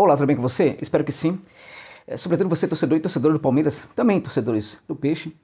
Olá, tudo bem com você? Espero que sim. É, sobretudo você, torcedor e torcedor do Palmeiras, também torcedores do Peixe.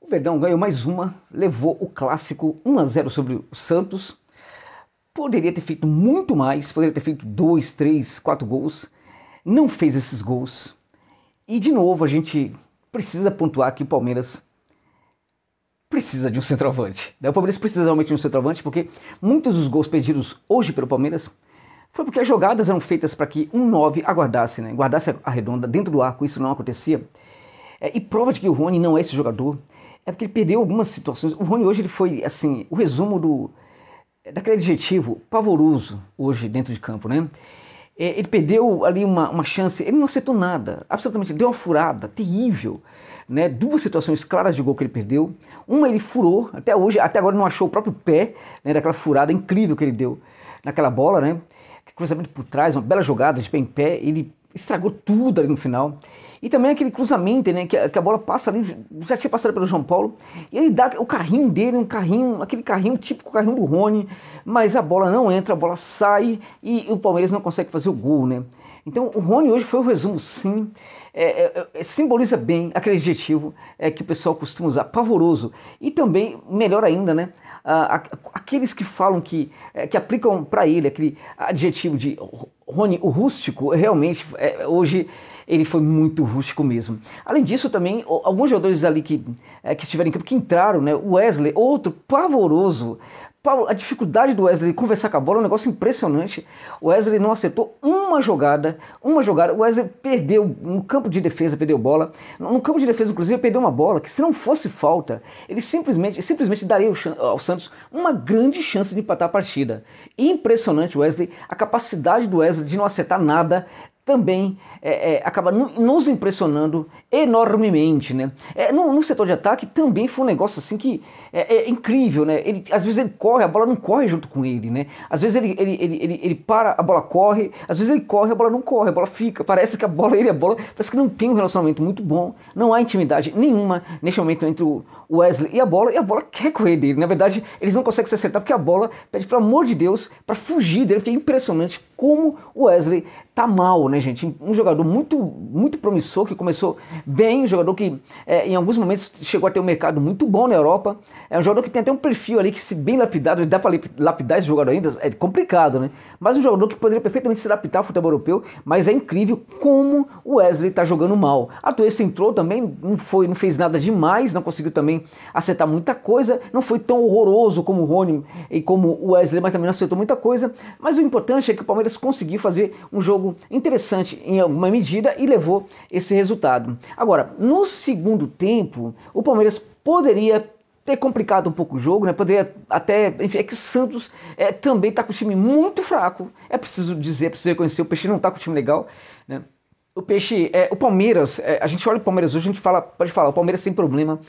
O Verdão ganhou mais uma, levou o clássico 1 a 0 sobre o Santos. Poderia ter feito muito mais, poderia ter feito 2, 3, 4 gols. Não fez esses gols. E de novo a gente precisa pontuar que o Palmeiras precisa de um centroavante. Né? O Palmeiras precisa realmente de um centroavante, porque muitos dos gols pedidos hoje pelo Palmeiras foi porque as jogadas eram feitas para que um 9 aguardasse, né? guardasse a redonda dentro do arco, isso não acontecia. É, e prova de que o Rony não é esse jogador é porque ele perdeu algumas situações. O Rony hoje ele foi assim o resumo do daquele adjetivo pavoroso hoje dentro de campo, né? É, ele perdeu ali uma, uma chance, ele não acertou nada, absolutamente deu uma furada terrível, né? Duas situações claras de gol que ele perdeu. Uma ele furou, até hoje, até agora não achou o próprio pé, né? Daquela furada incrível que ele deu naquela bola, né? cruzamento por trás, uma bela jogada de pé em pé, ele estragou tudo ali no final. E também aquele cruzamento, né, que a, que a bola passa ali, já tinha passado pelo João Paulo, e ele dá o carrinho dele, um carrinho, aquele carrinho típico carrinho do Rony, mas a bola não entra, a bola sai e, e o Palmeiras não consegue fazer o gol, né? Então o Rony hoje foi o resumo, sim. É, é, é, é simboliza bem aquele adjetivo é que o pessoal costuma usar, pavoroso. E também, melhor ainda, né? Ah, aqueles que falam que, eh, que aplicam para ele aquele adjetivo de Rony, o rústico, realmente, é, hoje ele foi muito rústico mesmo. Além disso, também, alguns jogadores ali que, eh, que estiveram em campo, que entraram, né? Wesley, outro pavoroso, Paulo, a dificuldade do Wesley conversar com a bola é um negócio impressionante. O Wesley não acertou uma jogada, uma jogada. O Wesley perdeu no campo de defesa, perdeu bola. No campo de defesa, inclusive, perdeu uma bola que, se não fosse falta, ele simplesmente, simplesmente daria ao Santos uma grande chance de empatar a partida. impressionante, Wesley, a capacidade do Wesley de não acertar nada também é, é, acaba nos impressionando enormemente, né? É, no, no setor de ataque também foi um negócio assim que é, é incrível, né? Ele, às vezes ele corre, a bola não corre junto com ele, né? Às vezes ele, ele, ele, ele, ele para, a bola corre, às vezes ele corre, a bola não corre, a bola fica. Parece que a bola, ele e a bola, parece que não tem um relacionamento muito bom, não há intimidade nenhuma neste momento entre o Wesley e a bola, e a bola quer correr dele. Na verdade, eles não conseguem se acertar porque a bola pede, pelo amor de Deus, para fugir dele, porque é impressionante como o Wesley tá mal, né, gente? Um jogador muito, muito promissor, que começou bem, um jogador que é, em alguns momentos chegou a ter um mercado muito bom na Europa, é um jogador que tem até um perfil ali que, se bem lapidado, dá para lapidar esse jogador ainda, é complicado, né? Mas um jogador que poderia perfeitamente se adaptar ao futebol europeu, mas é incrível como o Wesley está jogando mal. A Tuesta entrou também, não foi, não fez nada demais, não conseguiu também acertar muita coisa, não foi tão horroroso como o Rony e como o Wesley, mas também não acertou muita coisa. Mas o importante é que o Palmeiras conseguiu fazer um jogo interessante em alguma medida e levou esse resultado. Agora, no segundo tempo, o Palmeiras poderia ter complicado um pouco o jogo, né? Poderia até. Enfim, é que o Santos é, também está com um time muito fraco. É preciso dizer, é preciso reconhecer, o Peixe não está com um time legal, né? O Peixe, é, o Palmeiras, é, a gente olha o Palmeiras hoje, a gente fala, pode falar, o Palmeiras tem problema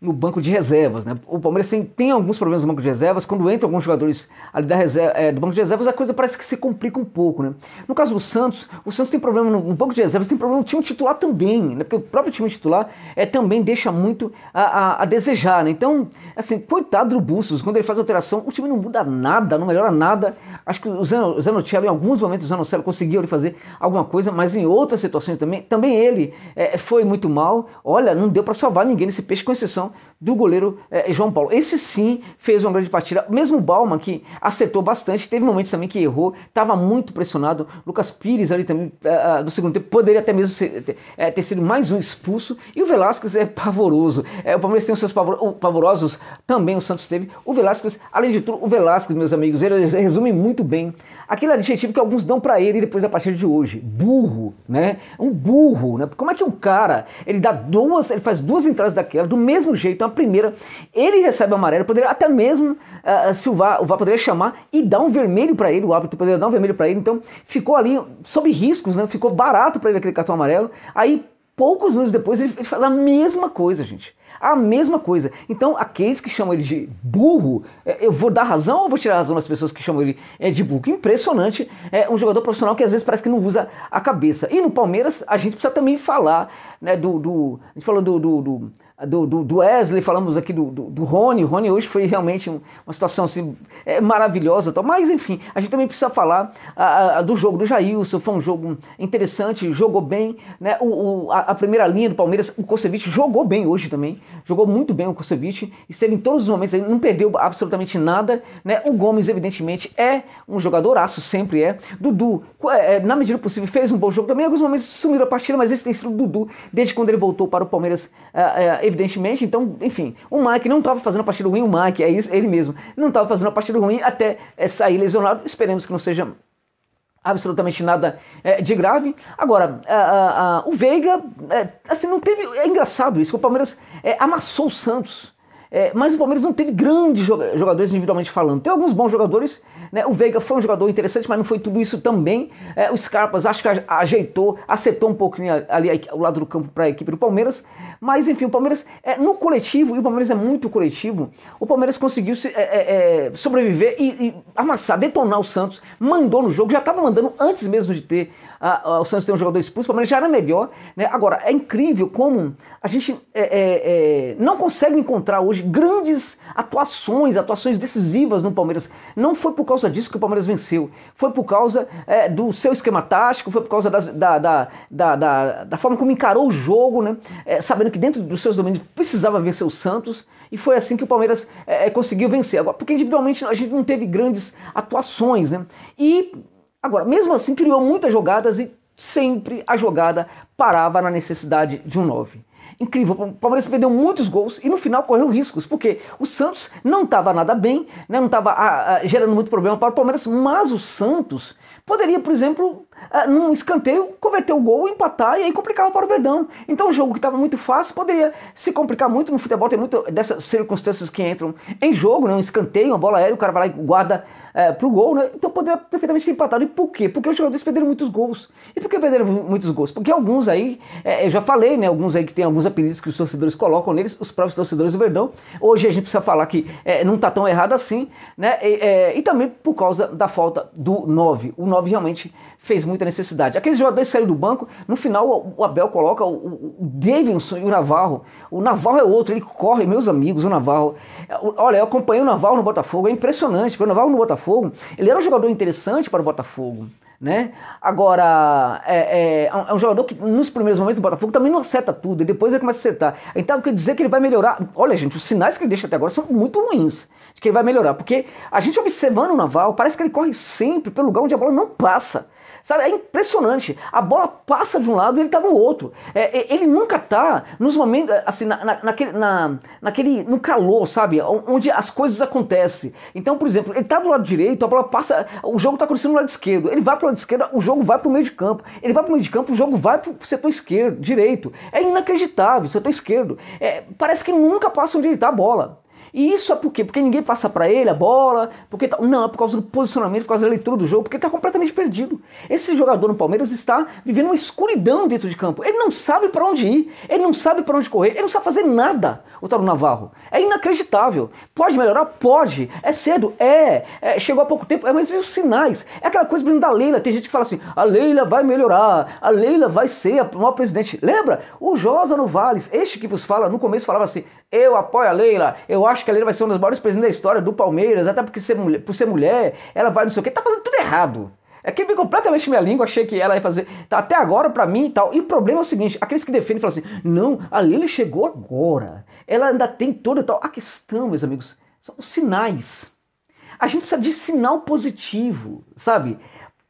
no banco de reservas. Né? O Palmeiras tem, tem alguns problemas no banco de reservas. Quando entram alguns jogadores ali da reserva, é, do banco de reservas, a coisa parece que se complica um pouco. Né? No caso do Santos, o Santos tem problema no, no banco de reservas, tem problema no time titular também, né? porque o próprio time titular é, também deixa muito a, a, a desejar. Né? Então, assim, coitado do Bustos, quando ele faz alteração, o time não muda nada, não melhora nada. Acho que o Zanocello, em alguns momentos, o Zanocello conseguiu ele fazer alguma coisa, mas em outras situações também, também ele é, foi muito mal. Olha, não deu para salvar ninguém nesse peixe, com exceção do goleiro eh, João Paulo. Esse sim fez uma grande partida. Mesmo o Bauman, que acertou bastante, teve momentos também que errou, estava muito pressionado. Lucas Pires ali também, eh, eh, do segundo tempo, poderia até mesmo ser, ter, eh, ter, sido mais um expulso. E o Velasquez é pavoroso. o Palmeiras tem os seus pavor, pavorosos, também o Santos teve. O Velasquez, além de tudo, o Velasquez, meus amigos, ele resume muito bem aquele adjetivo que alguns dão para ele depois a partir de hoje, burro, né? Um burro, né? Como é que um cara, ele dá duas, ele faz duas entradas daquela do mesmo jeito, a primeira, ele recebe amarelo, poderia até mesmo uh, se o VAR, o VAR poderia chamar e dar um vermelho para ele, o árbitro poderia dar um vermelho para ele, então ficou ali sob riscos, né? Ficou barato para ele aquele cartão amarelo. Aí poucos minutos depois ele, fala faz a mesma coisa, gente. A mesma coisa. Então, aqueles que chamam ele de burro, é, eu vou dar razão ou vou tirar razão das pessoas que chamam ele é, de burro? impressionante. É um jogador profissional que às vezes parece que não usa a cabeça. E no Palmeiras, a gente precisa também falar né, do, do. A gente falou do, do, do do, do, do Wesley, falamos aqui do, do, do, Rony. O Rony hoje foi realmente uma situação assim, é, maravilhosa. Tal. Mas, enfim, a gente também precisa falar a, a, do jogo do Jailson. Foi um jogo interessante, jogou bem. Né? O, o a, a, primeira linha do Palmeiras, o Kosevich jogou bem hoje também. Jogou muito bem o Kosevich Esteve em todos os momentos, ele não perdeu absolutamente nada. Né? O Gomes, evidentemente, é um jogador aço sempre é. Dudu, é, na medida do possível, fez um bom jogo também. Em alguns momentos sumiu a partida, mas esse tem sido o Dudu desde quando ele voltou para o Palmeiras é, é, evidentemente. Então, enfim, o Mike não estava fazendo a partida ruim, o Mike, é isso, ele mesmo, não estava fazendo a partida ruim até é, sair lesionado. Esperemos que não seja absolutamente nada é, de grave. Agora, a, a, a, o Veiga, é, assim, não teve. É engraçado isso, o Palmeiras é, amassou o Santos. mas o Palmeiras não teve grandes jogadores individualmente falando. Tem alguns bons jogadores, né? O Veiga foi um jogador interessante, mas não foi tudo isso também. o Scarpas acho que ajeitou, acertou um pouquinho ali, ali o lado do campo para a equipe do Palmeiras. Mas enfim, o Palmeiras, é, no coletivo, e o Palmeiras é muito coletivo, o Palmeiras conseguiu se, é, é, é sobreviver e, e amassar, detonar o Santos, mandou no jogo, já estava mandando antes mesmo de ter o Santos tem um jogador expulso, mas já era melhor. Né? Agora, é incrível como a gente é, é, é, não consegue encontrar hoje grandes atuações, atuações decisivas no Palmeiras. Não foi por causa disso que o Palmeiras venceu. Foi por causa é, do seu esquema tático, foi por causa das, da, da, da, da, da forma como encarou o jogo, né? É, sabendo que dentro dos seus domínios precisava vencer o Santos. E foi assim que o Palmeiras é, conseguiu vencer. Agora, porque individualmente a gente não teve grandes atuações. Né? E Agora, mesmo assim, criou muitas jogadas e sempre a jogada parava na necessidade de um 9. Incrível, o Palmeiras perdeu muitos gols e no final correu riscos, porque o Santos não estava nada bem, né, não estava ah, ah, gerando muito problema para o Palmeiras, mas o Santos poderia, por exemplo, a, ah, num escanteio, converter o gol, empatar e aí complicava para o Verdão. Então, o jogo que estava muito fácil poderia se complicar muito. No futebol tem muitas dessas circunstâncias que entram em jogo, né, um escanteio, uma bola aérea, o cara vai lá e guarda é, pro gol, né? Então poderia perfeitamente ter empatado. E por quê? Porque os jogadores perderam muitos gols. E por que perderam muitos gols? Porque alguns aí, é, eu já falei, né? Alguns aí que tem alguns apelidos que os torcedores colocam neles, os próprios torcedores do Verdão. Hoje a gente precisa falar que é, não tá tão errado assim, né? E, é, e também por causa da falta do 9. O 9 realmente fez muita necessidade. Aqueles jogadores saíram do banco, no final o Abel coloca o, Davidson e o Navarro. O Navarro é outro, ele corre, meus amigos, o Navarro. É, olha, eu acompanhei o Navarro no Botafogo, é impressionante, porque o Navarro no Botafogo, ele era um jogador interessante para o Botafogo. Né? Agora, é, é, é, um é jogador que nos primeiros momentos do Botafogo também não acerta tudo, e depois ele começa a acertar. Então, quer dizer que ele vai melhorar. Olha, gente, os sinais que ele deixa até agora são muito ruins de que ele vai melhorar, porque a gente observando o Naval, parece que ele corre sempre pelo lugar onde a bola não passa. Sabe, é impressionante. A bola passa de um lado e ele está no outro. É, é ele nunca está nos momentos, é, assim, na, na, naquele, na, naquele, no calor, sabe? Onde as coisas acontecem. Então, por exemplo, ele está do lado direito, a bola passa, o jogo está acontecendo no lado esquerdo. Ele vai para o lado esquerdo, o jogo vai para o meio de campo. Ele vai para o meio de campo, o jogo vai para o setor esquerdo, direito. É inacreditável, setor esquerdo. É, parece que nunca passa onde ele está a bola. E isso é por quê? Porque ninguém passa para ele a bola, porque tá... não, é por causa do posicionamento, por causa da leitura do jogo, porque está completamente perdido. Esse jogador no Palmeiras está vivendo uma escuridão dentro de campo. Ele não sabe para onde ir, ele não sabe para onde correr, ele não sabe fazer nada, o Taro Navarro. É inacreditável. Pode melhorar? Pode. É cedo? É. é. chegou há pouco tempo, é, mas e os sinais? É aquela coisa da Leila, tem gente que fala assim, a Leila vai melhorar, a Leila vai ser a maior presidente. Lembra? O Josa no Vales, este que vos fala, no começo falava assim, eu apoio a Leila, eu acho que a Leila vai ser uma das maiores presidentes da história do Palmeiras, até porque ser mulher, por ser mulher, ela vai não sei o que, tá fazendo tudo errado. É que veio completamente minha língua, achei que ela ia fazer. Tá até agora para mim e tal. E o problema é o seguinte: aqueles que defendem falam assim, não, a Leila chegou agora. Ela ainda tem toda e tal. A questão, meus amigos, são os sinais. A gente precisa de sinal positivo, sabe?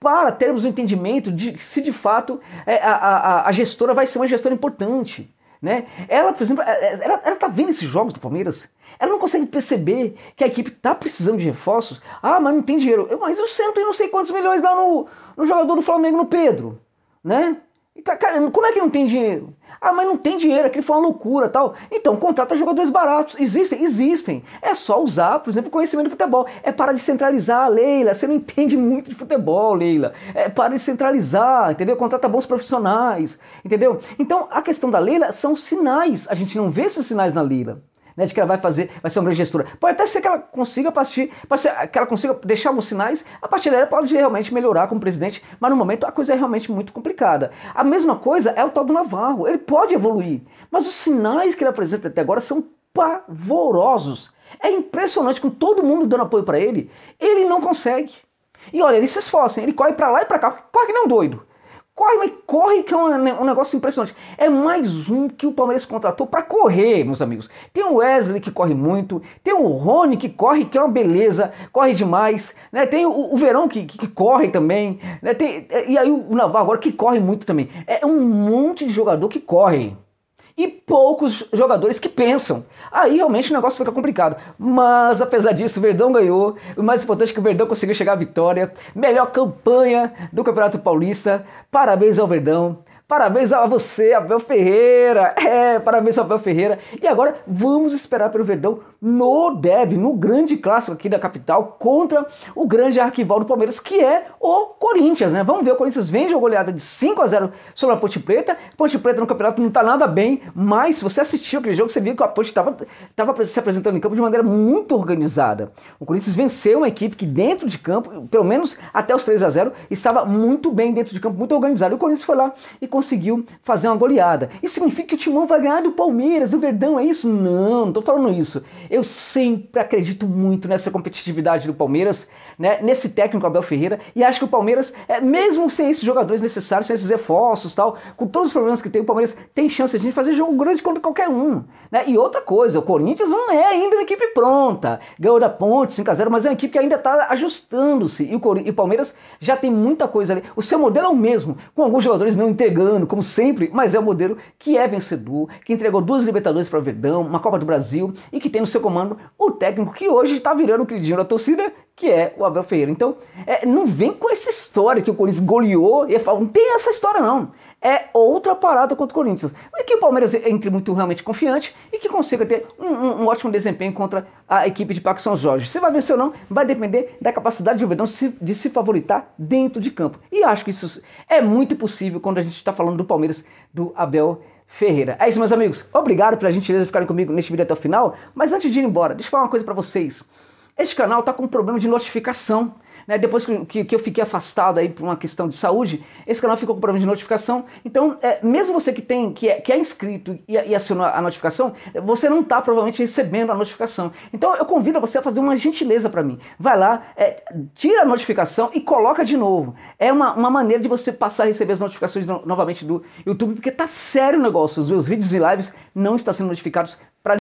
Para termos um entendimento de se de fato é, a, a, a gestora vai ser uma gestora importante. Né? Ela, por exemplo, é, é, ela, ela tá vendo esses jogos do Palmeiras. Ela não consegue perceber que a equipe tá precisando de reforços. Ah, mas não tem dinheiro. Eu, mas eu sento e não sei quantos milhões lá no, no jogador do Flamengo, no Pedro. Né? Cara, como é que não tem dinheiro? Ah, mas não tem dinheiro, aquilo foi uma loucura tal. Então, contrata jogadores baratos. Existem? Existem. É só usar, por exemplo, conhecimento de futebol. É para de centralizar, Leila. Você não entende muito de futebol, Leila. É para de centralizar, entendeu? Contrata bons profissionais, entendeu? Então, a questão da Leila são sinais. A gente não vê esses sinais na Leila né, de que ela vai fazer, vai ser uma grande gestora. Pode até ser que ela consiga partir, pode ser que ela consiga deixar alguns sinais, a partir dela pode realmente melhorar como presidente, mas no momento a coisa é realmente muito complicada. A mesma coisa é o tal do Navarro, ele pode evoluir, mas os sinais que ele apresenta até agora são pavorosos. É impressionante com todo mundo dando apoio para ele, ele não consegue. E olha, ele se esforça, ele corre para lá e para cá, corre que não é doido. Corre, mas corre, que é um, né, um, negócio impressionante. É mais um que o Palmeiras contratou para correr, meus amigos. Tem o Wesley que corre muito, tem o Rony que corre, que é uma beleza, corre demais, né? Tem o, o Verão que, que, que, corre também, né? Tem, é, e aí o Navarro agora que corre muito também. É um monte de jogador que corre e poucos jogadores que pensam. Aí realmente o negócio fica complicado. Mas apesar disso, o Verdão ganhou. O mais importante é que o Verdão conseguiu chegar à vitória. Melhor campanha do Campeonato Paulista. Parabéns ao Verdão. Parabéns a você, Abel Ferreira! É, parabéns, Abel Ferreira! E agora vamos esperar pelo Verdão no Deb, no grande clássico aqui da capital, contra o grande arquival do Palmeiras, que é o Corinthians, né? Vamos ver, o Corinthians vende a goleada de 5 a 0 sobre a Ponte Preta. Ponte Preta no campeonato não tá nada bem, mas se você assistiu aquele jogo, você viu que a Ponte estava tava se apresentando em campo de maneira muito organizada. O Corinthians venceu uma equipe que dentro de campo, pelo menos até os 3 a 0 estava muito bem dentro de campo, muito organizado. E o Corinthians foi lá e conseguiu fazer uma goleada. Isso significa que o Timão vai ganhar do Palmeiras, do Verdão, é isso? Não, não tô falando isso. Eu sempre acredito muito nessa competitividade do Palmeiras, né, nesse técnico Abel Ferreira, e acho que o Palmeiras, é, mesmo sem esses jogadores necessários, sem esses esforços, tal, com todos os problemas que tem, o Palmeiras tem chance de fazer jogo grande contra qualquer um. Né? E outra coisa, o Corinthians não é ainda uma equipe pronta. Ganhou da Ponte 5x0, mas é uma equipe que ainda está ajustando-se. E, e o Palmeiras já tem muita coisa ali. O seu modelo é o mesmo, com alguns jogadores não entregando como sempre, mas é o um modelo que é vencedor, que entregou duas Libertadores para o Verdão, uma Copa do Brasil e que tem no seu comando o técnico que hoje está virando o queridinho da torcida, que é o Abel Ferreira. Então, é, não vem com essa história que o Corinthians goleou e falou: não tem essa história não é outra parada contra o Corinthians. Mas que o Palmeiras entre muito realmente confiante e que consiga ter um, um, um ótimo desempenho contra a equipe de Paco São Jorge. Se vai vencer ou não, vai depender da capacidade do Verdão se, de se favoritar dentro de campo. E acho que isso é muito possível quando a gente está falando do Palmeiras, do Abel Ferreira. É isso, meus amigos. Obrigado pela gentileza de ficarem comigo neste vídeo até o final. Mas antes de ir embora, deixa eu falar uma coisa para vocês. Este canal está com um problema de notificação. Né? Depois que, que, que, eu fiquei afastado aí por uma questão de saúde, esse canal ficou com problema de notificação. Então, é, mesmo você que tem que é, que é inscrito e, e acionou a notificação, você não está provavelmente recebendo a notificação. Então, eu convido você a fazer uma gentileza para mim. Vai lá, é, tira a notificação e coloca de novo. É uma, uma maneira de você passar a receber as notificações no, novamente do YouTube, porque tá sério o negócio. Os meus vídeos e lives não estão sendo notificados para